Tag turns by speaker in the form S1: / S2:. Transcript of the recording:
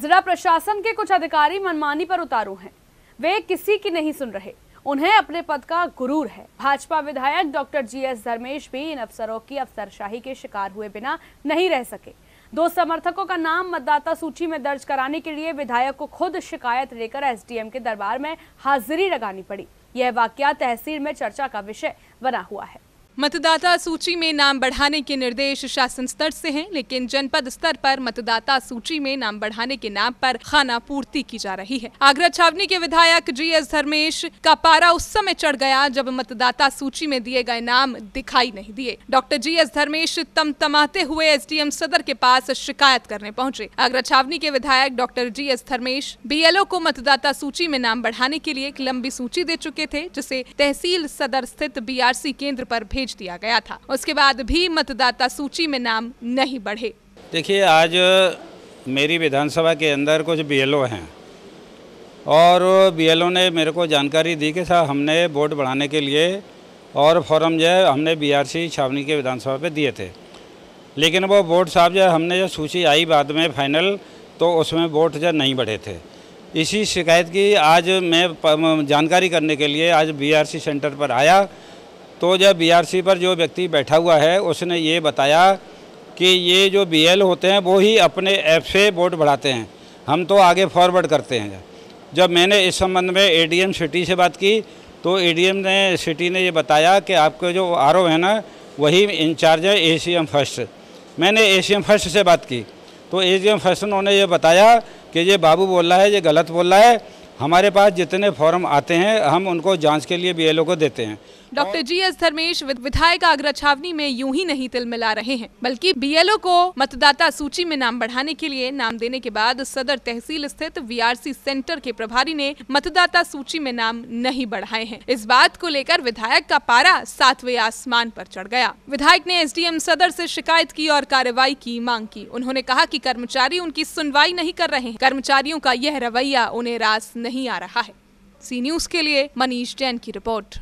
S1: जिला प्रशासन के कुछ अधिकारी मनमानी पर उतारू हैं वे किसी की नहीं सुन रहे उन्हें अपने पद का गुरूर है भाजपा विधायक डॉक्टर जी एस धर्मेश भी इन अफसरों की अफसरशाही के शिकार हुए बिना नहीं रह सके दो समर्थकों का नाम मतदाता सूची में दर्ज कराने के लिए विधायक को खुद शिकायत लेकर एसडीएम के दरबार में हाजिरी लगानी पड़ी यह
S2: वाक्य तहसील में चर्चा का विषय बना हुआ है मतदाता सूची में नाम बढ़ाने के निर्देश शासन स्तर से हैं लेकिन जनपद स्तर पर मतदाता सूची में नाम बढ़ाने के नाम पर खाना पूर्ति की जा रही है आगरा छावनी के विधायक जी एस धर्मेश का पारा उस समय चढ़ गया जब मतदाता सूची में दिए गए नाम दिखाई नहीं दिए डॉक्टर जी एस धर्मेश तमतमाते हुए एस सदर के पास शिकायत करने पहुंचे आगरा छावनी के विधायक डॉक्टर जी एस धर्मेश बी को मतदाता सूची में नाम बढ़ाने के लिए एक लंबी सूची दे चुके थे जिसे तहसील सदर स्थित बी केंद्र पर भेज भेज दिया गया था उसके बाद भी मतदाता सूची में नाम नहीं बढ़े
S3: देखिए आज मेरी विधानसभा के अंदर कुछ बी हैं और बी ने मेरे को जानकारी दी कि साहब हमने वोट बढ़ाने के लिए और फॉर्म जो है हमने बीआरसी छावनी के विधानसभा पे दिए थे लेकिन वो वोट साहब जो हमने जो सूची आई बाद में फाइनल तो उसमें वोट जो नहीं बढ़े थे इसी शिकायत की आज मैं जानकारी करने के लिए आज बीआरसी सेंटर पर आया तो जब बीआरसी पर जो व्यक्ति बैठा हुआ है उसने ये बताया कि ये जो बीएल होते हैं वो ही अपने ऐप से वोट बढ़ाते हैं हम तो आगे फॉरवर्ड करते हैं जब मैंने इस संबंध में एडीएम सिटी से बात की तो एडीएम ने सिटी ने ये बताया कि आपके जो आर है ना वही इंचार्ज है ए सी एम फर्स्ट मैंने ए सी एम फर्स्ट से बात की तो ए सी एम फर्स्ट उन्होंने ये बताया कि ये बाबू बोल रहा है ये गलत बोल रहा है हमारे पास जितने फॉर्म आते हैं हम उनको जांच के लिए बीएलओ को देते हैं
S2: डॉक्टर जी एस धर्मेश विधायक आगरा छावनी में यूं ही नहीं तिल मिला रहे हैं बल्कि बीएलओ को मतदाता सूची में नाम बढ़ाने के लिए नाम देने के बाद सदर तहसील स्थित वीआरसी सेंटर के प्रभारी ने मतदाता सूची में नाम नहीं बढ़ाए हैं इस बात को लेकर विधायक का पारा सातवें आसमान पर चढ़ गया विधायक ने एम सदर से शिकायत की और कार्रवाई की मांग की उन्होंने कहा की कर्मचारी उनकी सुनवाई नहीं कर रहे हैं कर्मचारियों का यह रवैया उन्हें रास नहीं आ रहा है सी न्यूज़ के लिए मनीष जैन की रिपोर्ट